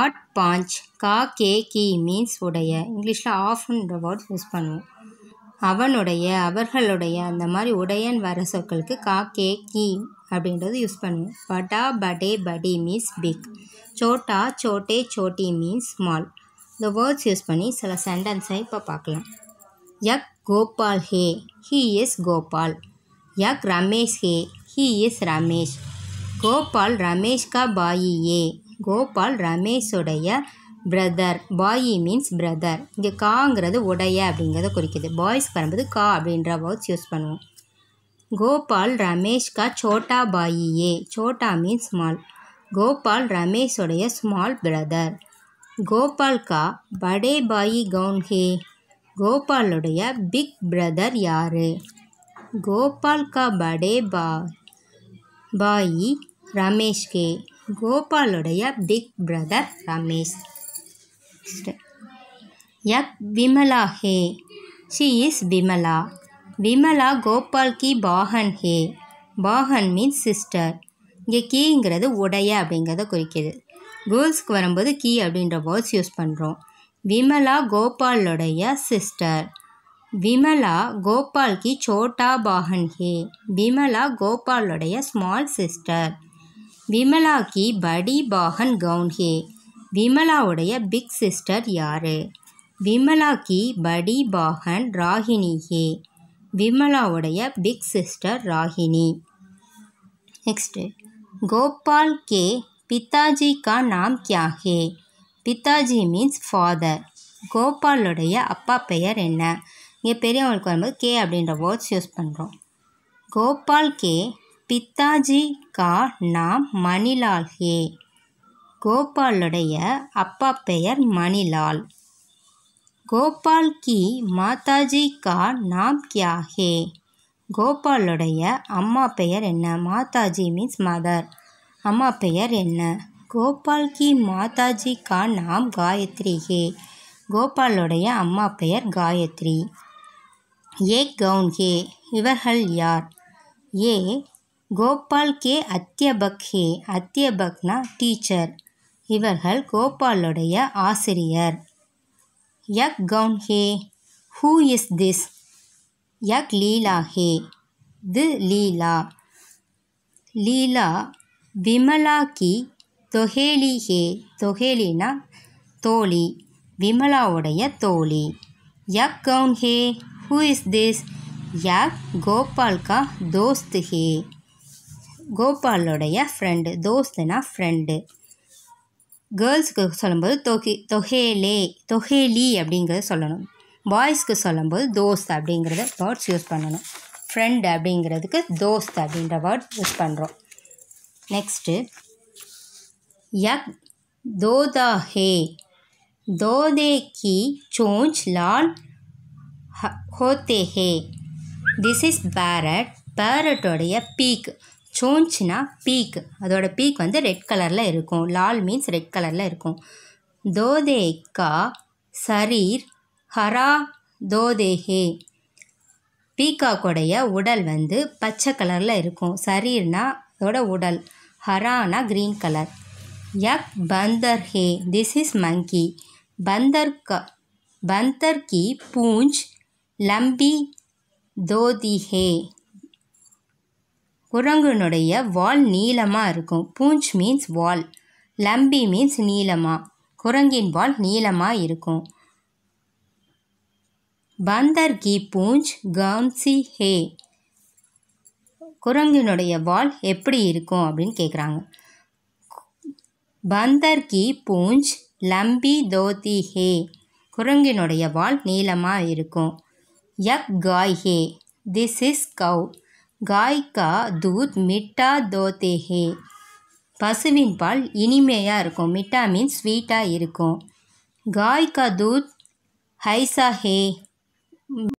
add பாஞ்ச் கா K கி means உடைய இங்கிலீஷில் ஆஃப்ன்ற வேர்ட் யூஸ் பண்ணுவோம் அவனுடைய அவர்களுடைய அந்த மாதிரி உடையன் வர சொற்களுக்கு கா கே கி அப்படின்றது யூஸ் பண்ணுவோம் படா படே படி மீன்ஸ் பிக் சோட்டா சோட்டே சோட்டி மீன்ஸ் ஸ்மால் இந்த வேர்ட்ஸ் யூஸ் பண்ணி சில சென்டென்ஸை இப்போ பார்க்கலாம் யக் கோபால் ஹே ஹீ இஸ் கோபால் யக் ரமேஷ் ஹே ஹீ இஸ் ரமேஷ் கோபால் ரமேஷ் கா பாயி ஏ கோபால் ரமேஷுடைய பிரதர் பாயி மீன்ஸ் பிரதர் இங்கே காங்கிறது உடைய அப்படிங்கிறத குறிக்குது பாய்ஸ் வரும்போது கா அப்படின்ற வேர்ட்ஸ் யூஸ் பண்ணுவோம் கோபால் ரமேஷ் கா சோட்டா பாயி ஏ சோட்டா மீன்ஸ் ஸ்மால் கோபால் ரமேஷுடைய ஸ்மால் பிரதர் கோபால் கா படே பாயி கவுன் ஹே கோபாலுடைய பிக் பிரதர் யார் கோபால் கா படே பா பாயி ரமேஷ் கே கோபாலுடைய பிக் பிரதர் ரமேஷ் யக் விமலா ஹே ஷீ இஸ் விமலா விமலா கோபால் கி பாகன் ஹே பாகன் மீன்ஸ் சிஸ்டர் இங்கே கீங்கிறது உடைய அப்படிங்கிறத குறிக்கிது கேர்ள்ஸ்க்கு வரும்போது கீ அப்படின்ற வேர்ட்ஸ் யூஸ் பண்ணுறோம் விமலா கோபாலுடைய சிஸ்டர் விமலா கோபால் கி சோட்டா பாகன் ஹே விமலா கோபாலுடைய ஸ்மால் சிஸ்டர் விமலா கி படி பாகன் கவுன்ஹே விமலாவுடைய பிக் சிஸ்டர் யாரு விமலா கி படி பாகன் ராகினி ஹே விமலாவுடைய big sister Ragini next Gopal கே பிதாஜி கா நாம் கியா ஹே பித்தாஜி மீன்ஸ் ஃபாதர் கோபாலுடைய அப்பா பெயர் என்ன இங்கே பெரியவங்களுக்கு வரும்போது கே அப்படின்ற வேர்ட்ஸ் யூஸ் பண்ணுறோம் கோபால் கே பித்தாஜி கா நாம் மணிலால் ஹே கோபாலுடைய அப்பா பெயர் மணிலால் கோபால் கி மாதாஜி கா நாம் கியா ஹே கோபாலுடைய அம்மா பெயர் என்ன மாதாஜி மீன்ஸ் மதர் அம்மா பெயர் என்ன கோபால் கி மாதாஜி கா நாம் காயத்ரி ஹே கோபாலுடைய அம்மா பெயர் காயத்ரி ஏ கவுன் ஹே இவர்கள் யார் ஏ गोपाल के अत्यबे अत्यबन टीचर इवर गोपाल आसियर यौन हे हू इज दिस् लीला हे दि लीला लीला विमला की तोहेली हे तोहेली तोली विमला तोली यौन हे हू इज दिस् गोपाल का दोस्त हे கோபாலோடைய ஃப்ரெண்டு தோஸ்துனா ஃப்ரெண்டு கேர்ள்ஸுக்கு சொல்லும்போது தொகே தொகேலே தொகேலி அப்படிங்கிறத சொல்லணும் பாய்ஸ்க்கு சொல்லும்போது தோஸ்த் அப்படிங்கிறத வேர்ட்ஸ் யூஸ் பண்ணணும் ஃப்ரெண்டு அப்படிங்கிறதுக்கு தோஸ்த் அப்படின்ற வேர்ட் யூஸ் பண்ணுறோம் நெக்ஸ்ட்டு யக் தோதா ஹே தோதே கி சோஞ்ச் லால் ஹோத்தே ஹே திஸ் இஸ் பேரட் பேரட்டோடைய பீக் சோஞ்சுனா பீக் அதோட பீக் வந்து ரெட் கலரில் இருக்கும் லால் மீன்ஸ் ரெட் கலரில் இருக்கும் தோதேக்கா சரீர் ஹரா தோதேஹே கூடைய உடல் வந்து பச்சை கலரில் இருக்கும் சரீர்னா அதோட உடல் ஹரானா க்ரீன் கலர் யக் பந்தர் ஹே திஸ் இஸ் மங்கி பந்தர் க பந்தர் கி பூஞ்ச் லம்பி தோதி ஹே குரங்குனுடைய வால் நீளமாக இருக்கும் பூஞ்ச் மீன்ஸ் வால் லம்பி மீன்ஸ் நீளமாக குரங்கின் வால் நீளமாக இருக்கும் பந்தர் கி பூஞ்ச் கம்சி ஹே குரங்கினுடைய வால் எப்படி இருக்கும் அப்படின்னு கேட்குறாங்க பந்தர் கி பூஞ்ச் லம்பி தோதி ஹே குரங்கினுடைய வால் நீளமாக இருக்கும் யக் காய் ஹே திஸ் இஸ் கவு காய் கா தூத் மிட்டா தோதேஹே பசுவின் பால் இனிமையாக இருக்கும் மிட்டா மீன்ஸ் ஸ்வீட்டாக இருக்கும் காய் கா தூத் ஹைசா ஹே